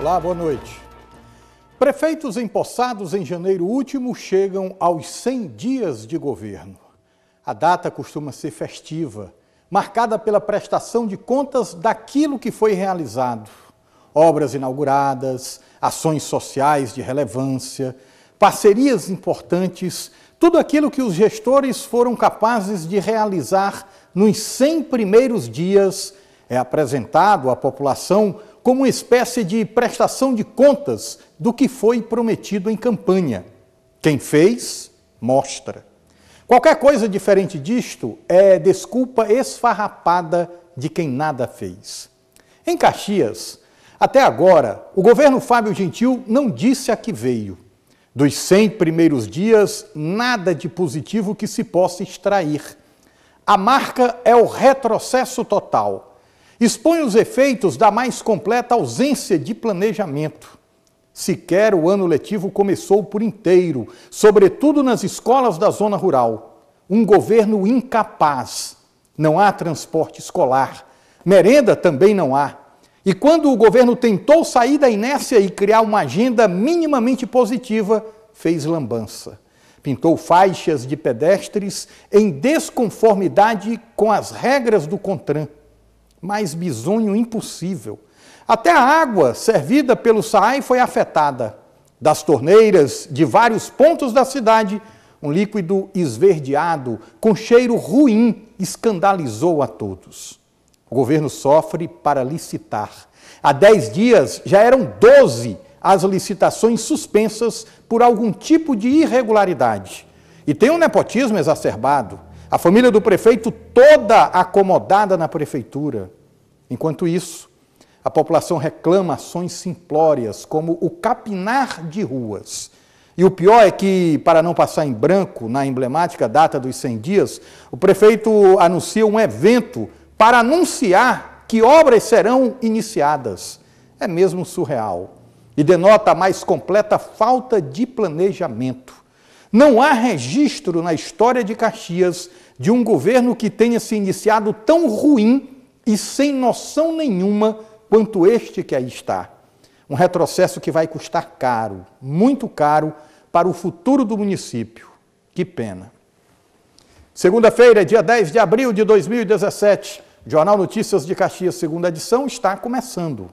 Olá, boa noite. Prefeitos empossados em janeiro último chegam aos 100 dias de governo. A data costuma ser festiva, marcada pela prestação de contas daquilo que foi realizado. Obras inauguradas, ações sociais de relevância, parcerias importantes, tudo aquilo que os gestores foram capazes de realizar nos 100 primeiros dias é apresentado à população como uma espécie de prestação de contas do que foi prometido em campanha. Quem fez, mostra. Qualquer coisa diferente disto é desculpa esfarrapada de quem nada fez. Em Caxias, até agora, o governo Fábio Gentil não disse a que veio. Dos 100 primeiros dias, nada de positivo que se possa extrair. A marca é o retrocesso total expõe os efeitos da mais completa ausência de planejamento. Sequer o ano letivo começou por inteiro, sobretudo nas escolas da zona rural. Um governo incapaz. Não há transporte escolar. Merenda também não há. E quando o governo tentou sair da inércia e criar uma agenda minimamente positiva, fez lambança. Pintou faixas de pedestres em desconformidade com as regras do CONTRAN mais bizonho impossível. Até a água servida pelo Saai foi afetada. Das torneiras de vários pontos da cidade, um líquido esverdeado, com cheiro ruim, escandalizou a todos. O governo sofre para licitar. Há dez dias já eram doze as licitações suspensas por algum tipo de irregularidade. E tem um nepotismo exacerbado. A família do prefeito toda acomodada na prefeitura. Enquanto isso, a população reclama ações simplórias, como o capinar de ruas. E o pior é que, para não passar em branco na emblemática data dos 100 dias, o prefeito anuncia um evento para anunciar que obras serão iniciadas. É mesmo surreal e denota a mais completa falta de planejamento. Não há registro na história de Caxias de um governo que tenha se iniciado tão ruim e sem noção nenhuma quanto este que aí está. Um retrocesso que vai custar caro, muito caro, para o futuro do município. Que pena. Segunda-feira, dia 10 de abril de 2017, Jornal Notícias de Caxias, segunda edição, está começando.